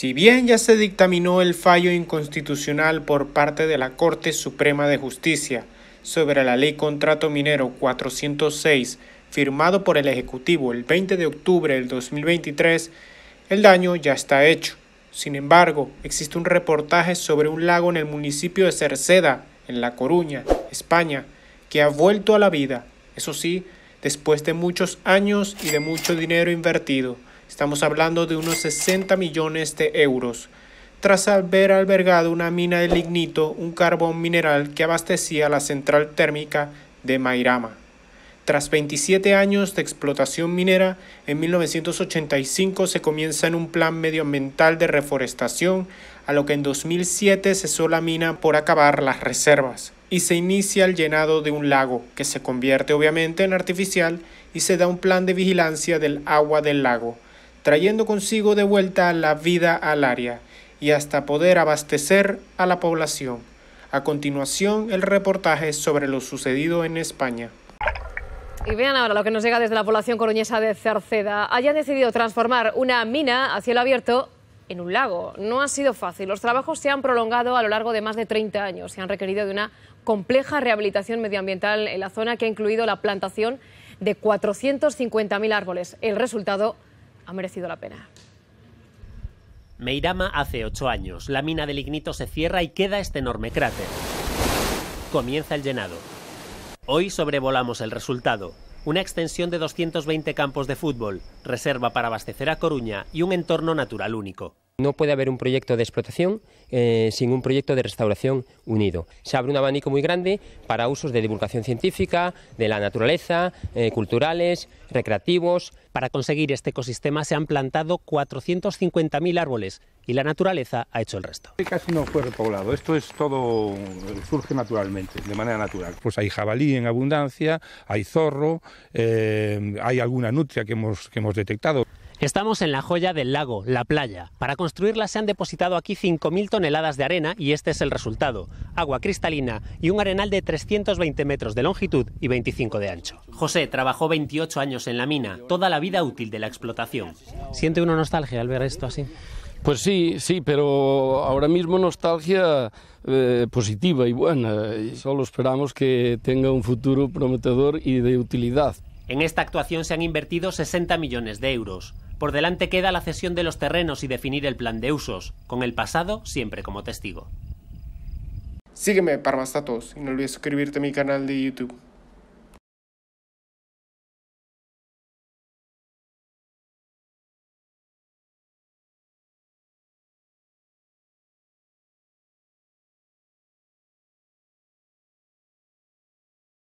Si bien ya se dictaminó el fallo inconstitucional por parte de la Corte Suprema de Justicia sobre la Ley Contrato Minero 406, firmado por el Ejecutivo el 20 de octubre del 2023, el daño ya está hecho. Sin embargo, existe un reportaje sobre un lago en el municipio de Cerceda, en La Coruña, España, que ha vuelto a la vida, eso sí, después de muchos años y de mucho dinero invertido. Estamos hablando de unos 60 millones de euros tras haber albergado una mina de lignito, un carbón mineral que abastecía la central térmica de Mairama. Tras 27 años de explotación minera, en 1985 se comienza en un plan medioambiental de reforestación, a lo que en 2007 cesó la mina por acabar las reservas, y se inicia el llenado de un lago, que se convierte obviamente en artificial, y se da un plan de vigilancia del agua del lago, trayendo consigo de vuelta la vida al área y hasta poder abastecer a la población. A continuación, el reportaje sobre lo sucedido en España. Y vean ahora lo que nos llega desde la población coruñesa de Cerceda. Hayan decidido transformar una mina a cielo abierto en un lago. No ha sido fácil. Los trabajos se han prolongado a lo largo de más de 30 años. Se han requerido de una compleja rehabilitación medioambiental en la zona que ha incluido la plantación de 450.000 árboles. El resultado ha merecido la pena. Meirama hace ocho años. La mina del Ignito se cierra y queda este enorme cráter. Comienza el llenado. Hoy sobrevolamos el resultado. Una extensión de 220 campos de fútbol, reserva para abastecer a Coruña y un entorno natural único. No puede haber un proyecto de explotación eh, sin un proyecto de restauración unido. Se abre un abanico muy grande para usos de divulgación científica, de la naturaleza, eh, culturales, recreativos. Para conseguir este ecosistema se han plantado 450.000 árboles y la naturaleza ha hecho el resto. Casi no fue repoblado, esto es todo, surge naturalmente, de manera natural. Pues hay jabalí en abundancia, hay zorro, eh, hay alguna nutria que hemos, que hemos detectado. Estamos en la joya del lago, la playa. Para construirla se han depositado aquí 5.000 toneladas de arena y este es el resultado. Agua cristalina y un arenal de 320 metros de longitud y 25 de ancho. José trabajó 28 años en la mina, toda la vida útil de la explotación. ¿Siente una nostalgia al ver esto así? Pues sí, sí, pero ahora mismo nostalgia eh, positiva y buena. solo esperamos que tenga un futuro prometedor y de utilidad. En esta actuación se han invertido 60 millones de euros. Por delante queda la cesión de los terrenos y definir el plan de usos, con el pasado siempre como testigo. Sígueme para más y no olvides suscribirte a mi canal de YouTube.